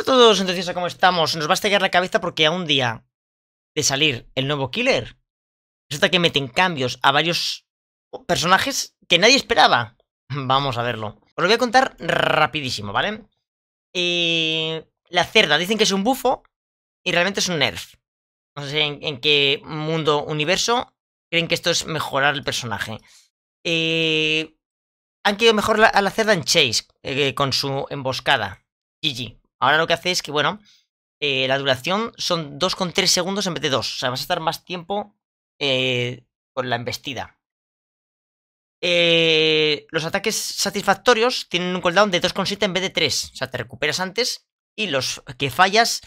a todos, entonces, ¿cómo estamos? Nos va a estallar la cabeza porque a un día de salir el nuevo Killer, resulta que meten cambios a varios personajes que nadie esperaba. Vamos a verlo. Os lo voy a contar rapidísimo, ¿vale? Eh, la cerda, dicen que es un bufo y realmente es un nerf. No sé en, qué mundo, universo, creen que esto es mejorar el personaje. Eh, han querido mejor a la cerda en Chase, eh, con su emboscada. GG. Ahora lo que hace es que, bueno, eh, la duración son 2,3 segundos en vez de 2. O sea, vas a estar más tiempo eh, con la embestida. Eh, los ataques satisfactorios tienen un cooldown de 2,7 en vez de 3. O sea, te recuperas antes. Y los que fallas,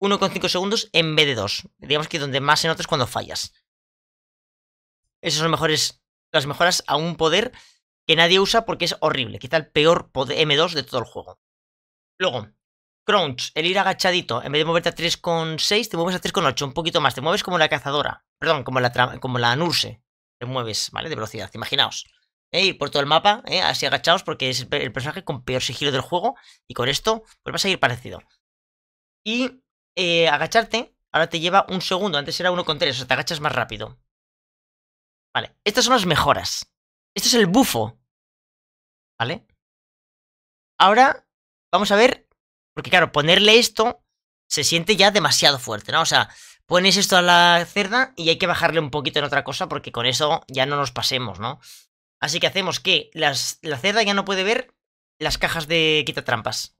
1,5 segundos en vez de 2. Digamos que donde más se nota es cuando fallas. Esas son mejores, las mejoras a un poder que nadie usa porque es horrible. Quizá el peor poder M2 de todo el juego. Luego, Crunch, el ir agachadito. En vez de moverte a 3,6, te mueves a 3,8, un poquito más. Te mueves como la cazadora. Perdón, como la, como la Nurse. Te mueves, ¿vale? De velocidad, imaginaos. ¿Eh? Ir por todo el mapa, ¿eh? así agachados, porque es el, personaje con peor sigilo del juego. Y con esto, pues vas a ir parecido. Y eh, agacharte, ahora te lleva un segundo. Antes era 1,3, o sea, te agachas más rápido. Vale, estas son las mejoras. Este es el bufo. ¿Vale? Ahora vamos a ver porque claro, ponerle esto se siente ya demasiado fuerte, ¿no? O sea, pones esto a la cerda y hay que bajarle un poquito en otra cosa porque con eso ya no nos pasemos, ¿no? Así que hacemos que la cerda ya no puede ver las cajas de quitatrampas.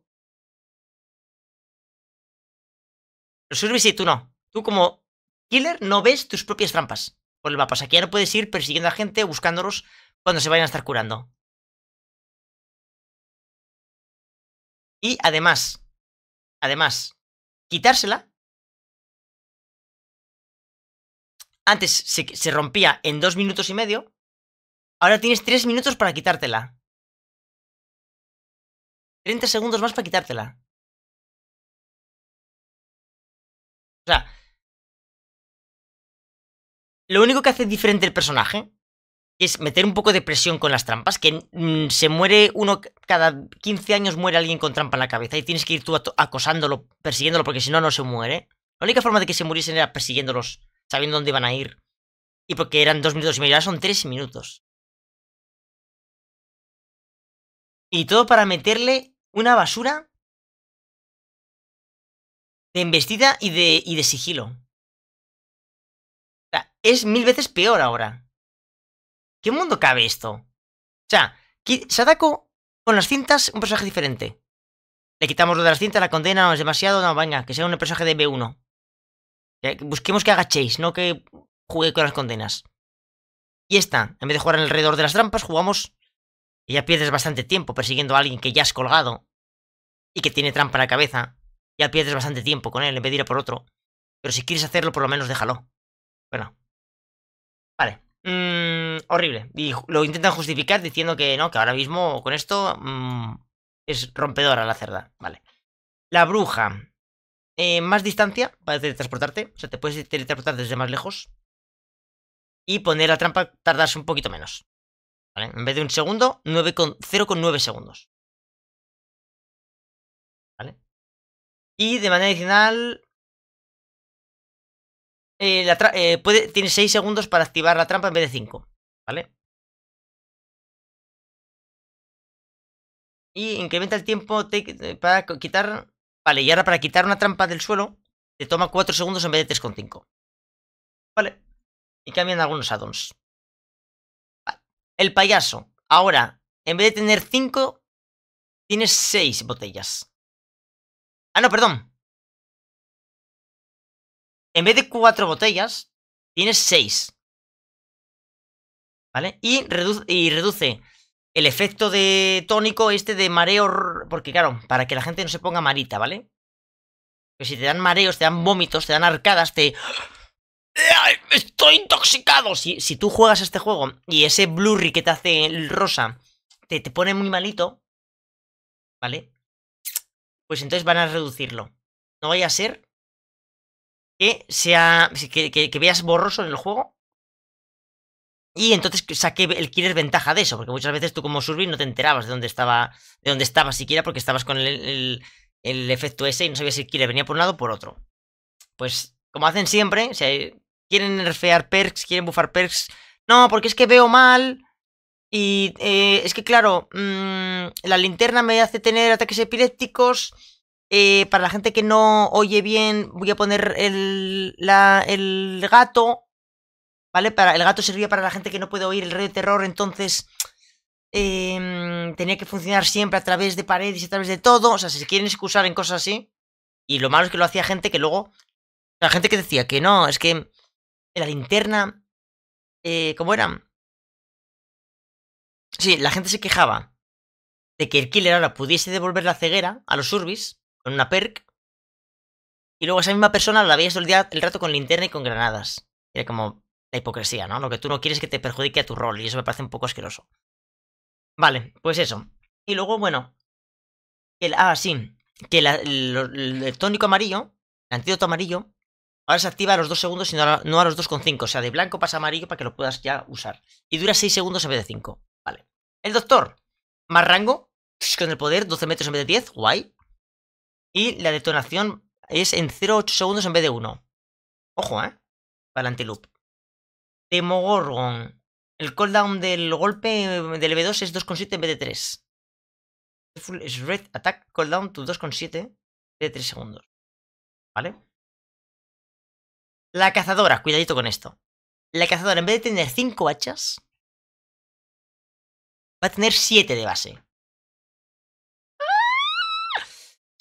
Surby sí, tú no. Tú como killer no ves tus propias trampas por el mapa. O sea que ya no puedes ir persiguiendo a gente buscándolos cuando se vayan a estar curando. Y además, Además, quitársela. Antes se, rompía en dos minutos y medio. Ahora tienes tres minutos para quitártela. Treinta segundos más para quitártela. O sea, lo único que hace diferente el personaje es meter un poco de presión con las trampas, que mm, se muere uno, cada 15 años muere alguien con trampa en la cabeza y tienes que ir tú acosándolo, persiguiéndolo, porque si no, no se muere. La única forma de que se muriesen era persiguiéndolos, sabiendo dónde iban a ir. Y porque eran dos minutos y medio, ahora son tres minutos. Y todo para meterle una basura de embestida y de, y de sigilo. sea, es mil veces peor ahora. ¿Qué mundo cabe esto? O sea, Sadako con las cintas, un personaje diferente. Le quitamos lo de las cintas, la condena, no es demasiado, no, venga, que sea un personaje de B1. Busquemos que haga chase, no que juegue con las condenas. Y está, en vez de jugar alrededor de las trampas, jugamos y ya pierdes bastante tiempo persiguiendo a alguien que ya has colgado y que tiene trampa en la cabeza. Ya pierdes bastante tiempo con él en vez de ir a por otro. Pero si quieres hacerlo, por lo menos déjalo. Bueno. Vale. Mm, horrible. Y lo intentan justificar diciendo que no, que ahora mismo con esto mm, es rompedora la cerda. Vale. La bruja. Eh, más distancia para teletransportarte. O sea, te puedes teletransportar desde más lejos. Y poner la trampa Tardarse un poquito menos. ¿Vale? En vez de un segundo, 0,9 segundos. ¿Vale? Y de manera adicional, eh, eh, puede, tiene 6 segundos para activar la trampa en vez de 5, ¿vale? Y incrementa el tiempo eh, para quitar... Vale, y ahora para quitar una trampa del suelo, te toma 4 segundos en vez de 3,5. Vale. Y cambian algunos addons. El payaso. Ahora, en vez de tener 5, tienes 6 botellas. Ah, no, perdón en vez de cuatro botellas, tienes seis. ¿Vale? Y, y reduce el efecto de tónico este de mareo. Porque, claro, para que la gente no se ponga marita, ¿vale? Que pues si te dan mareos, te dan vómitos, te dan arcadas, te. ¡Estoy intoxicado! Si, si tú juegas este juego y ese blurry que te hace el rosa te, te pone muy malito, ¿vale? Pues entonces van a reducirlo. No vaya a ser que sea. que, que, veas borroso en el juego. Y entonces saqué el killer ventaja de eso, porque muchas veces tú como Survey no te enterabas de dónde estaba, de dónde estaba siquiera, porque estabas con el, el, efecto ese y no sabías si Killer venía por un lado o por otro. Pues, como hacen siempre, quieren nerfear perks, quieren buffar perks. No, porque es que veo mal. Y eh, es que, claro, mm, la linterna me hace tener ataques epilépticos. Eh, para la gente que no oye bien, voy a poner el, gato. ¿Vale? Para, el gato servía para la gente que no puede oír el rey de terror, entonces em, tenía que funcionar siempre a través de paredes y a través de todo. O sea, si se quieren excusar en cosas así. Y lo malo es que lo hacía gente que luego. La gente que decía que no, es que la linterna. Eh, ¿Cómo era? Sí, la gente se quejaba de que el killer ahora pudiese devolver la ceguera a los Urbis con una perk. Y luego esa misma persona la veías todo el, día, el rato con linterna y con granadas. Era como la hipocresía, ¿no? Lo que tú no quieres es que te perjudique a tu rol, y eso me parece un poco asqueroso. Vale, pues eso. Y luego, bueno. El, ah, sí. Que el, tónico amarillo, el antídoto amarillo, ahora se activa a los dos segundos y no a, los dos con cinco O sea, de blanco pasa amarillo para que lo puedas ya usar. Y dura 6 segundos en vez de cinco Vale. El doctor, más rango, con el poder, 12 metros en vez de 10, guay. Y la detonación es en 0,8 segundos en vez de 1. Ojo, ¿eh? Para el antiloop. Demogorgon. El cooldown del golpe del B2 es 2,7 en vez de 3. Full Red Attack Cooldown to 2,7 de 3 segundos. ¿Vale? La cazadora, cuidadito con esto. La cazadora, en vez de tener 5 hachas, va a tener 7 de base.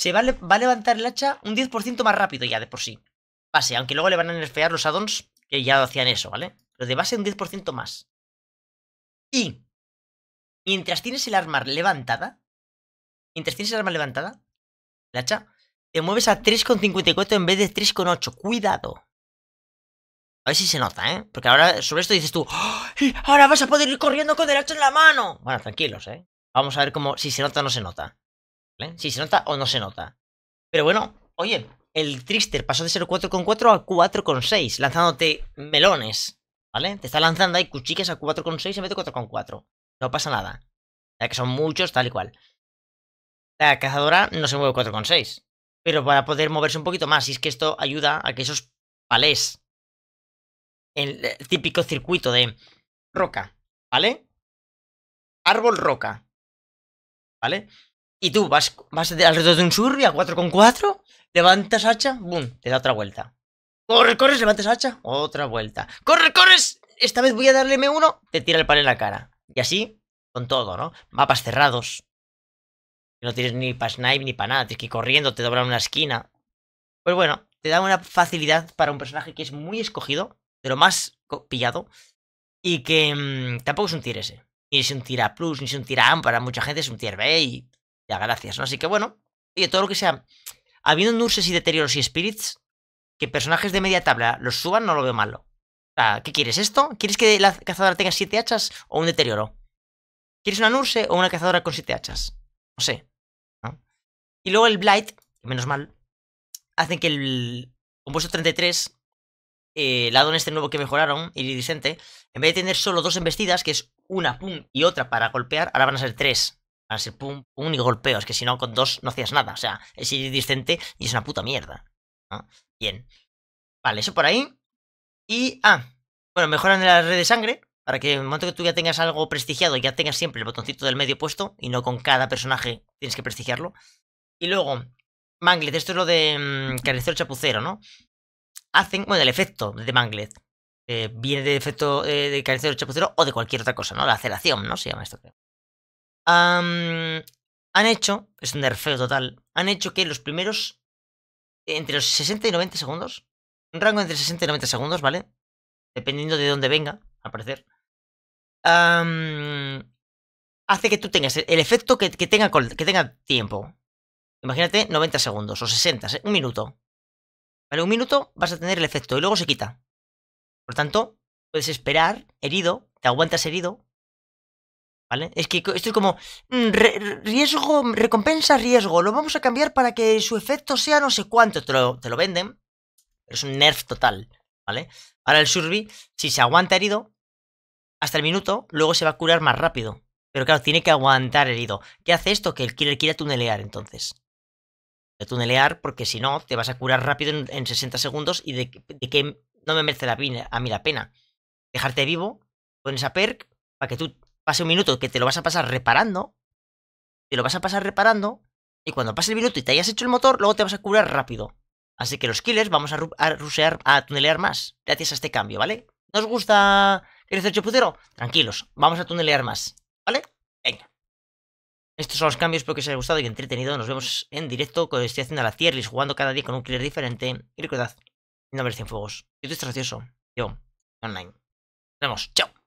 se va, a levantar el hacha un 10% más rápido ya de por sí. Base, aunque luego le van a nerfear los addons que ya hacían eso, ¿vale? Pero de base un 10% más. Y mientras tienes el arma levantada, mientras tienes el arma levantada, el hacha, te mueves a 3,54 en vez de 3,8. Cuidado. A ver si se nota, ¿eh? Porque ahora sobre esto dices tú, ¡Ah! ahora vas a poder ir corriendo con el hacha en la mano. Bueno, tranquilos, ¿eh? Vamos a ver cómo, si se nota o no se nota. ¿eh? Si se nota o no se nota. Pero bueno, oye, el trister pasó de ser 4,4 a 4,6, lanzándote melones, ¿vale? Te está lanzando ahí cuchiques a 4,6 en vez de 4,4. No pasa nada. Ya que son muchos, tal y cual. La cazadora no se mueve 4,6. Pero para poder moverse un poquito más, y es que esto ayuda a que esos palés. El eh, típico circuito de roca, ¿vale? Árbol roca. ¿Vale? Y tú vas, vas alrededor de un y a 4, levantas hacha, boom, te da otra vuelta. Corre, corres, levantas hacha, otra vuelta. Corre, corres, esta vez voy a darle M1, te tira el palo en la cara. Y así, con todo, ¿no? Mapas cerrados. No tienes ni para snipe ni para nada, tienes que ir corriendo, te doblan una esquina. Pues bueno, te da una facilidad para un personaje que es muy escogido, pero más pillado, y que mm, tampoco es un tier ese. Ni es un tira plus, ni es un tira am, para mucha gente es un tier B gracias, ¿no? Así que bueno, oye, todo lo que sea. Habiendo nurses y deterioros y spirits, que personajes de media tabla los suban no lo veo malo. O sea, ¿qué quieres esto? ¿Quieres que la cazadora tenga siete hachas o un deterioro? ¿Quieres una nurse o una cazadora con siete hachas? No sé. Y luego el Blight, menos mal, hacen que el compuesto 33, lado el este nuevo que mejoraron, iridiscente, en vez de tener solo dos embestidas, que es una, pum, y otra para golpear, ahora van a ser tres a ser pum, pum y golpeos, que si no, con dos no hacías nada. O sea, es iridiscente y es una puta mierda. Bien. Vale, eso por ahí. Y, ah, bueno, mejoran la red de sangre. Para que en el momento que tú ya tengas algo prestigiado, ya tengas siempre el botoncito del medio puesto y no con cada personaje tienes que prestigiarlo. Y luego, Manglet, esto es lo de carecer mm, Chapucero, ¿no? Hacen, bueno, el efecto de Manglet. viene de efecto eh, de Carnicero Chapucero o de cualquier otra cosa, ¿no? La aceleración, ¿no? Se llama esto, creo han hecho, es un nerfeo total, han hecho que los primeros, entre los 60 y 90 segundos, un rango entre 60 y 90 segundos, ¿vale? Dependiendo de dónde venga, al parecer. hace que tú tengas el efecto que, tenga, que tenga tiempo. Imagínate 90 segundos o 60, un minuto. Vale, un minuto vas a tener el efecto y luego se quita. Por tanto, puedes esperar herido, te aguantas herido ¿Vale? Es que esto es como mm, riesgo, recompensa, riesgo. Lo vamos a cambiar para que su efecto sea no sé cuánto. Te lo, venden. Pero es un nerf total. ¿Vale? Ahora el survi... si se aguanta herido hasta el minuto, luego se va a curar más rápido. Pero claro, tiene que aguantar herido. ¿Qué hace esto? Que el killer quiere tunelear entonces. De tunelear porque si no, te vas a curar rápido en, 60 segundos y de, que no me merece la, a mí la pena. Dejarte vivo con esa perk para que tú pase un minuto que te lo vas a pasar reparando, te lo vas a pasar reparando, y cuando pase el minuto y te hayas hecho el motor, luego te vas a curar rápido. Así que los killers vamos a, rusear, a tunelear más, gracias a este cambio, ¿vale? ¿Nos gusta el hecho Tranquilos, vamos a tunelear más, ¿vale? Venga. Estos son los cambios, espero que os haya gustado y entretenido. Nos vemos en directo, cuando estoy haciendo la tierra jugando cada día con un killer diferente. Y recordad, No nombre 100 fuegos. Yo estoy gracioso. Yo, online. Nos vemos. Chao.